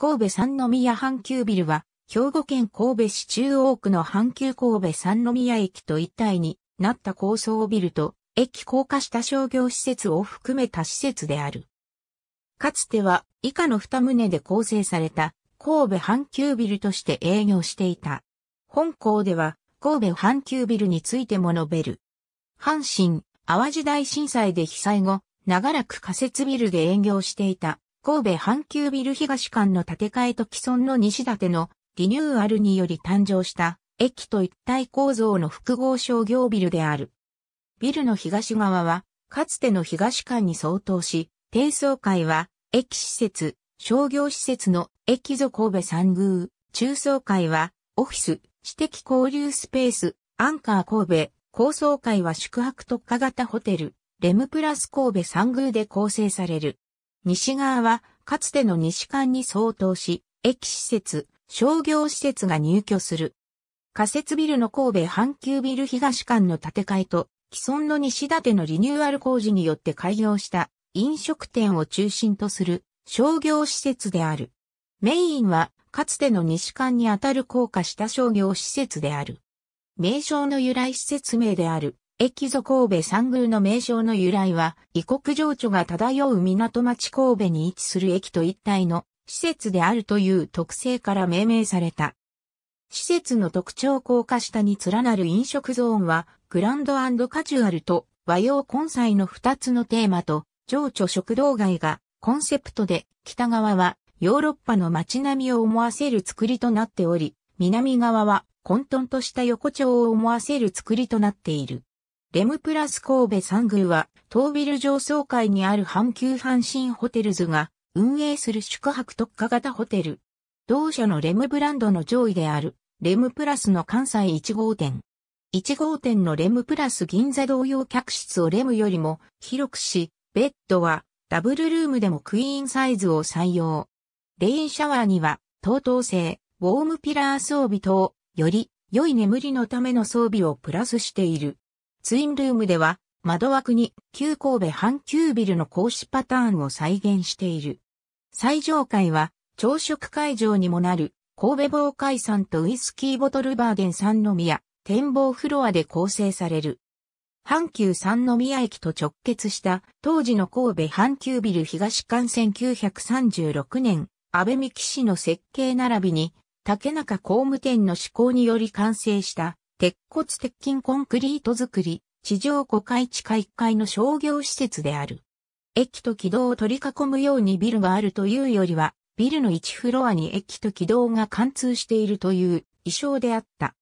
神戸三宮阪急ビルは、兵庫県神戸市中央区の阪急神戸三宮駅と一体になった高層ビルと、駅高架下商業施設を含めた施設である。かつては、以下の二棟で構成された、神戸阪急ビルとして営業していた。本校では、神戸阪急ビルについても述べる。阪神、淡路大震災で被災後、長らく仮設ビルで営業していた。神戸阪急ビル東館の建て替えと既存の西建てのリニューアルにより誕生した駅と一体構造の複合商業ビルである。ビルの東側はかつての東館に相当し、低層階は駅施設、商業施設の駅ぞ神戸三宮、中層階はオフィス、私的交流スペース、アンカー神戸、高層階は宿泊特化型ホテル、レムプラス神戸三宮で構成される。西側はかつての西館に相当し、駅施設、商業施設が入居する。仮設ビルの神戸阪急ビル東館の建て替えと、既存の西建てのリニューアル工事によって開業した飲食店を中心とする商業施設である。メインはかつての西館にあたる高架下商業施設である。名称の由来施設名である駅ぞ神戸三宮の名称の由来は、異国情緒が漂う港町神戸に位置する駅と一体の施設であるという特性から命名された。施設の特徴高架下に連なる飲食ゾーンは、グランドカジュアルと和洋根菜の2つのテーマと、情緒食堂街がコンセプトで、北側はヨーロッパの街並みを思わせる作りとなっており、南側は混沌とした横丁を思わせる作りとなっている。レムプラス神戸三宮は、東ビル上層階にある阪急阪神ホテルズが運営する宿泊特化型ホテル。同社のレムブランドの上位である、レムプラスの関西1号店。1号店のレムプラス銀座同様客室をレムよりも広くし、ベッドはダブルルームでもクイーンサイズを採用。レインシャワーには、等々性、ウォームピラー装備等、より良い眠りのための装備をプラスしている。ツインルームでは、窓枠に旧神戸阪急ビルの格子パターンを再現している。最上階は朝食会場にもなる神戸防海山とウイスキーボトルバーデン三宮展望フロアで構成される。阪急三宮駅と直結した当時の神戸阪急ビル東館1936年、安倍美紀氏の設計並びに竹中工務店の施工により完成した鉄骨鉄筋コンクリート造り、地上5階地下1階の商業施設である。駅と軌道を取り囲むようにビルがあるというよりは、ビルの1フロアに駅と軌道が貫通しているという意象であった。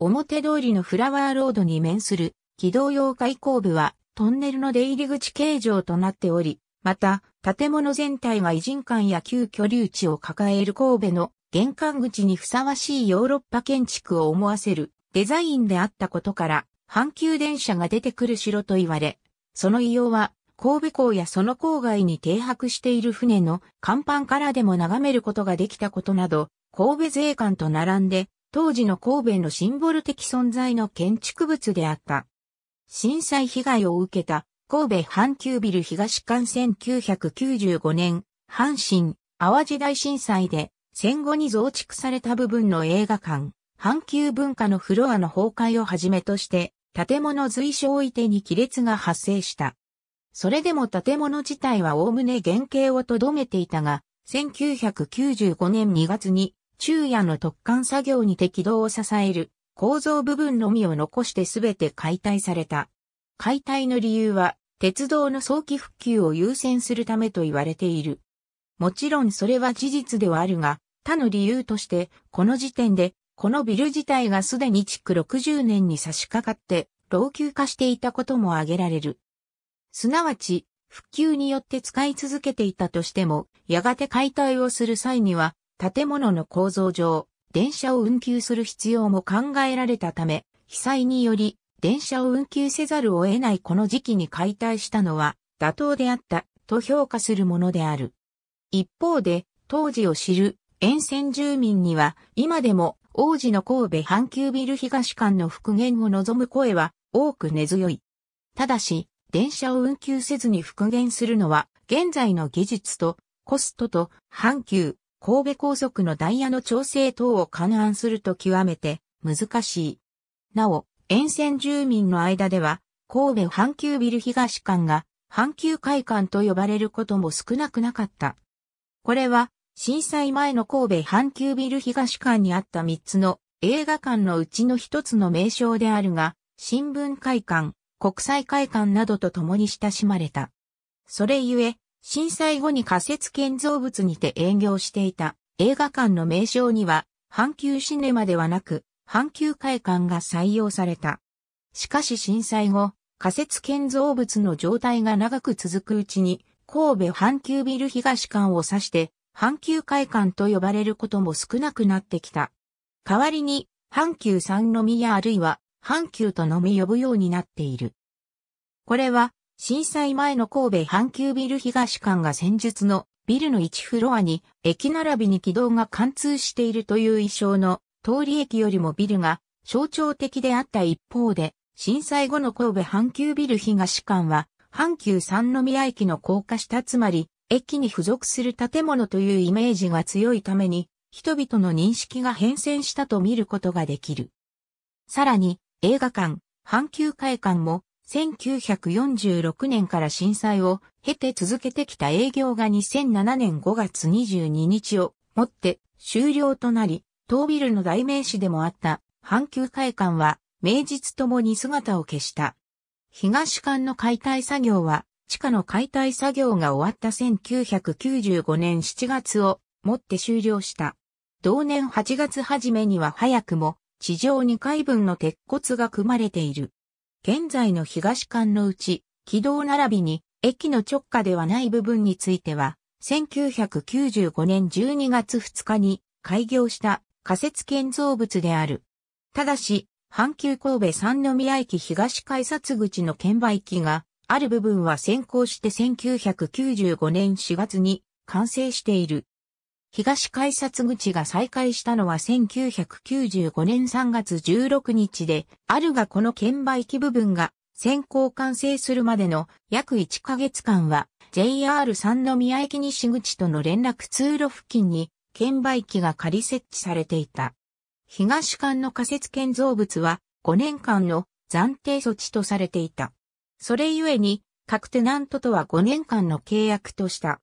表通りのフラワーロードに面する軌道用開口部はトンネルの出入り口形状となっており、また建物全体が異人館や旧居留地を抱える神戸の玄関口にふさわしいヨーロッパ建築を思わせるデザインであったことから、阪急電車が出てくる城と言われ、その異様は、神戸港やその郊外に停泊している船の甲板からでも眺めることができたことなど、神戸税関と並んで、当時の神戸のシンボル的存在の建築物であった。震災被害を受けた神戸阪急ビル東館1995年、阪神、淡路大震災で戦後に増築された部分の映画館、阪急文化のフロアの崩壊をはじめとして、建物随所置いてに亀裂が発生した。それでも建物自体は概ね原型をとどめていたが、1995年2月に昼夜の突貫作業に適動を支える構造部分のみを残してすべて解体された。解体の理由は鉄道の早期復旧を優先するためと言われている。もちろんそれは事実ではあるが、他の理由として、この時点でこのビル自体がすでに築60年に差し掛かって老朽化していたことも挙げられる。すなわち、復旧によって使い続けていたとしても、やがて解体をする際には、建物の構造上、電車を運休する必要も考えられたため、被災により、電車を運休せざるを得ないこの時期に解体したのは、妥当であった、と評価するものである。一方で、当時を知る沿線住民には、今でも王子の神戸阪急ビル東館の復元を望む声は多く根強い。ただし、電車を運休せずに復元するのは、現在の技術とコストと阪急、神戸高速のダイヤの調整等を勘案すると極めて難しい。なお、沿線住民の間では、神戸阪急ビル東館が阪急会館と呼ばれることも少なくなかった。これは震災前の神戸阪急ビル東館にあった3つの映画館のうちの1つの名称であるが、新聞会館、国際会館などと共に親しまれた。それゆえ、震災後に仮設建造物にて営業していた映画館の名称には、阪急シネマではなく、阪急会館が採用された。しかし震災後、仮設建造物の状態が長く続くうちに、神戸阪急ビル東館を指して、阪急会館と呼ばれることも少なくなってきた。代わりに、阪急三宮あるいは、阪急とのみ呼ぶようになっている。これは、震災前の神戸阪急ビル東館が戦術のビルの1フロアに駅並びに軌道が貫通しているという意象の通り駅よりもビルが象徴的であった一方で、震災後の神戸阪急ビル東館は阪急三宮駅の高架下つまり駅に付属する建物というイメージが強いために、人々の認識が変遷したと見ることができる。さらに、映画館、阪急会館も、1946年から震災を経て続けてきた営業が2007年5月22日をもって終了となり、当ビルの代名詞でもあった阪急会館は名実ともに姿を消した。東館の解体作業は地下の解体作業が終わった1995年7月をもって終了した。同年8月初めには早くも地上2階分の鉄骨が組まれている。現在の東館のうち、軌道並びに駅の直下ではない部分については、1995年12月2日に開業した仮設建造物である。ただし、阪急神戸三宮駅東改札口の券売機がある部分は先行して1995年4月に完成している。東改札口が再開したのは1995年3月16日で、あるがこの券売機部分が先行完成するまでの約1ヶ月間は JR 三宮駅西口との連絡通路付近に券売機が仮設置されていた。東館の仮設建造物は5年間の暫定措置とされていた。それゆえに、各テナントとは5年間の契約とした。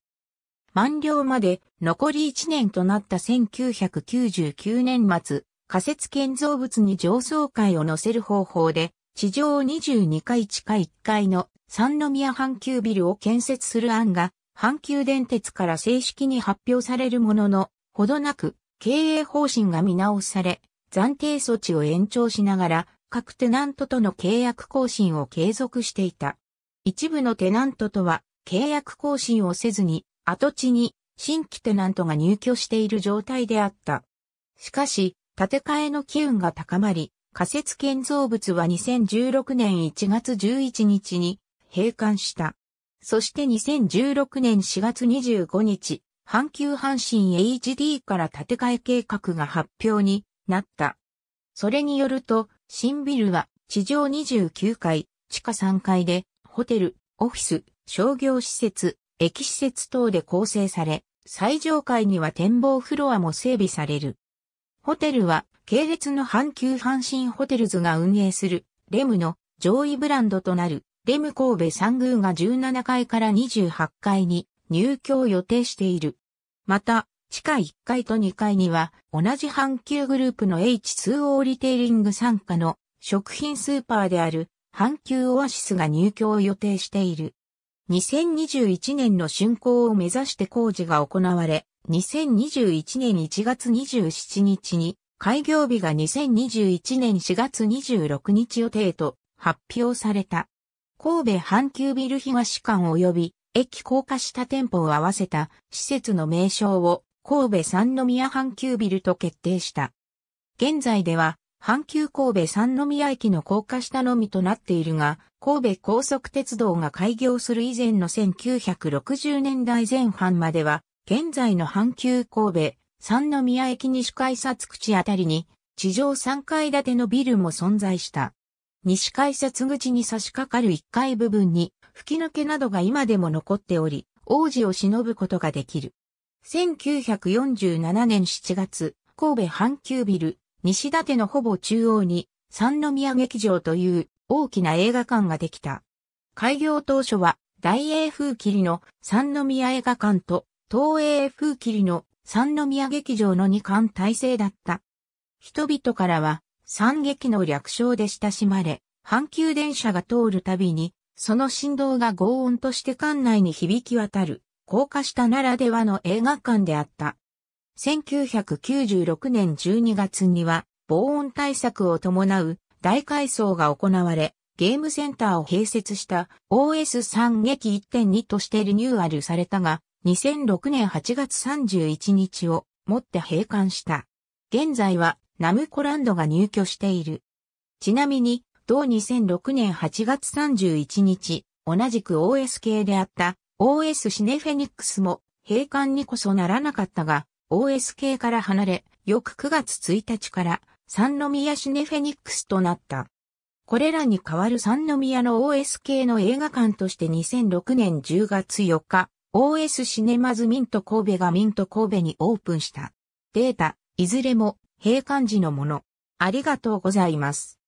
満了まで残り1年となった1999年末、仮設建造物に上層階を乗せる方法で、地上22階地下1階の三宮阪急ビルを建設する案が、阪急電鉄から正式に発表されるものの、ほどなく、経営方針が見直され、暫定措置を延長しながら、各テナントとの契約更新を継続していた。一部のテナントとは契約更新をせずに跡地に新規テナントが入居している状態であった。しかし、建て替えの機運が高まり、仮設建造物は2016年1月11日に閉館した。そして2016年4月25日、阪急阪神 HD から建て替え計画が発表になった。それによると、新ビルは地上29階、地下3階で、ホテル、オフィス、商業施設、駅施設等で構成され、最上階には展望フロアも整備される。ホテルは、系列の阪急阪神ホテルズが運営する、レムの上位ブランドとなる、レム神戸三宮が17階から28階に入居を予定している。また、地下1階と2階には同じ阪急グループの H2O リテイリング参加の食品スーパーである阪急オアシスが入居を予定している。2021年の竣工を目指して工事が行われ、2021年1月27日に、開業日が2021年4月26日予定と発表された。神戸阪急ビル東館及び駅高架下店舗を合わせた施設の名称を神戸三宮阪急ビルと決定した。現在では、阪急神戸三宮駅の高架下のみとなっているが、神戸高速鉄道が開業する以前の1960年代前半までは、現在の阪急神戸三宮駅西改札口あたりに、地上3階建てのビルも存在した。西改札口に差し掛かる1階部分に吹き抜けなどが今でも残っており、王子を忍ぶことができる。1947年7月、神戸阪急ビル、西立のほぼ中央に、三宮劇場という大きな映画館ができた。開業当初は、大英風切りの三宮映画館と、東映風切りの三宮劇場の2館体制だった。人々からは、三劇の略称で親しまれ、阪急電車が通るたびに、その振動が轟音として館内に響き渡る。下したならではの映画館であった。1996年12月には、防音対策を伴う大改装が行われ、ゲームセンターを併設した OS3 劇1.2としてリニューアルされたが、2006年8月31日をもって閉館した。現在はナムコランドが入居している。ちなみに、同2006年8月31日、同じく OS 系であった OS シネフェニックスも閉館にこそならなかったが、OS 系から離れ、翌9月1日から三宮シネフェニックスとなった。これらに代わる三宮の OS 系の映画館として2006年10月4日、OS シネマズミント神戸がミント神戸にオープンした。データ、いずれも閉館時のもの。ありがとうございます。